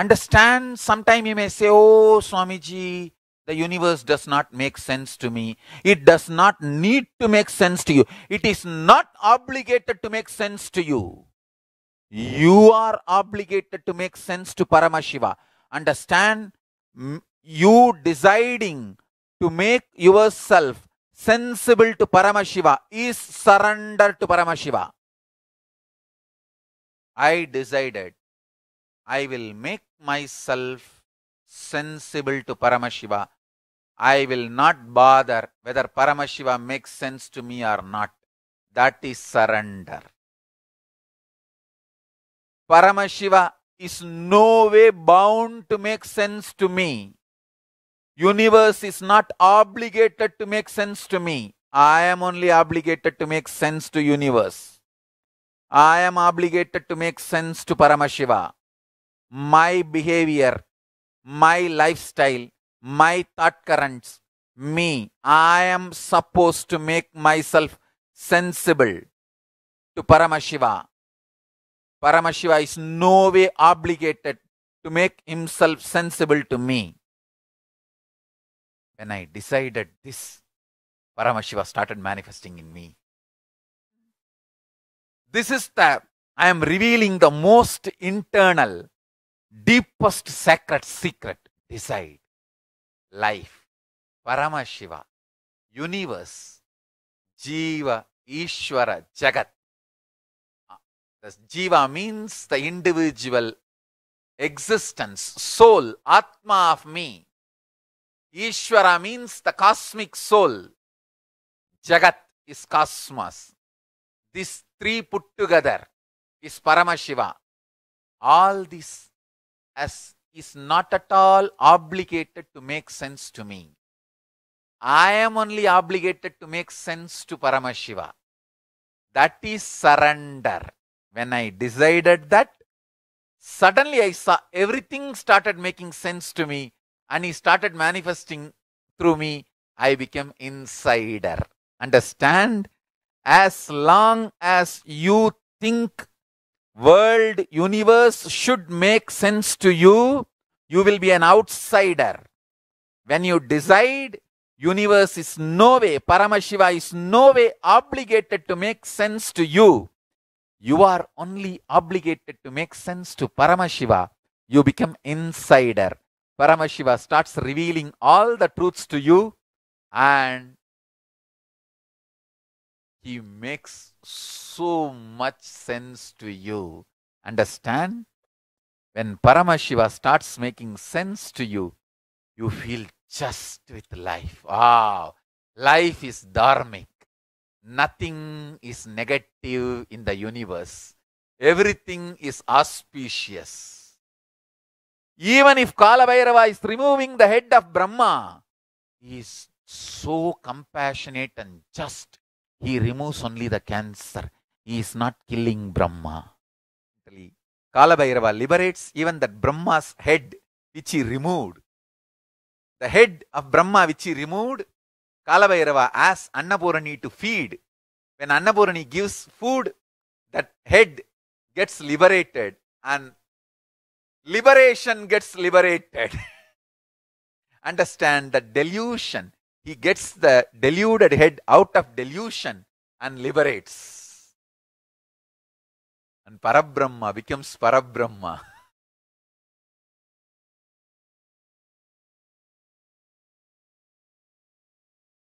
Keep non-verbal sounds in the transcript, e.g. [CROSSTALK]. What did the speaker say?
understand sometime you may say oh swamiji the universe does not make sense to me it does not need to make sense to you it is not obligated to make sense to you you are obligated to make sense to paramashiva understand you deciding to make yourself sensible to paramashiva is surrender to paramashiva i decided I will make myself sensible to Paramashiva. I will not bother whether Paramashiva makes sense to me or not. That is surrender. Paramashiva is no way bound to make sense to me. Universe is not obligated to make sense to me. I am only obligated to make sense to universe. I am obligated to make sense to Paramashiva my behavior, my lifestyle, my thought currents, me. I am supposed to make myself sensible to Paramashiva. Paramashiva is no way obligated to make himself sensible to me. When I decided this, Paramashiva started manifesting in me. This is the, I am revealing the most internal, deepest sacred secret reside life, Paramashiva, universe, Jiva, Ishvara, Jagat. Thus, Jiva means the individual existence, soul, Atma of me. Ishvara means the cosmic soul. Jagat is cosmos. These three put together is Paramashiva. All these as is not at all obligated to make sense to me. I am only obligated to make sense to Paramashiva. That is surrender. When I decided that, suddenly I saw everything started making sense to me and he started manifesting through me. I became insider. Understand? As long as you think world, universe should make sense to you. You will be an outsider. When you decide, universe is no way, Paramashiva is no way obligated to make sense to you. You are only obligated to make sense to Paramashiva. You become insider. Paramashiva starts revealing all the truths to you and he makes so much sense to you. Understand? When Paramashiva starts making sense to you, you feel just with life. Wow, life is dharmic. Nothing is negative in the universe. Everything is auspicious. Even if Kalabhairava is removing the head of Brahma, he is so compassionate and just he removes only the cancer. He is not killing Brahma. Kalabhairava liberates even that Brahma's head which he removed. The head of Brahma which he removed, Kalabhairava asks Annapurani to feed. When Annapurani gives food, that head gets liberated and liberation gets liberated. [LAUGHS] Understand that delusion he gets the deluded head out of delusion and liberates. And Parabrahma becomes Parabrahma. [LAUGHS]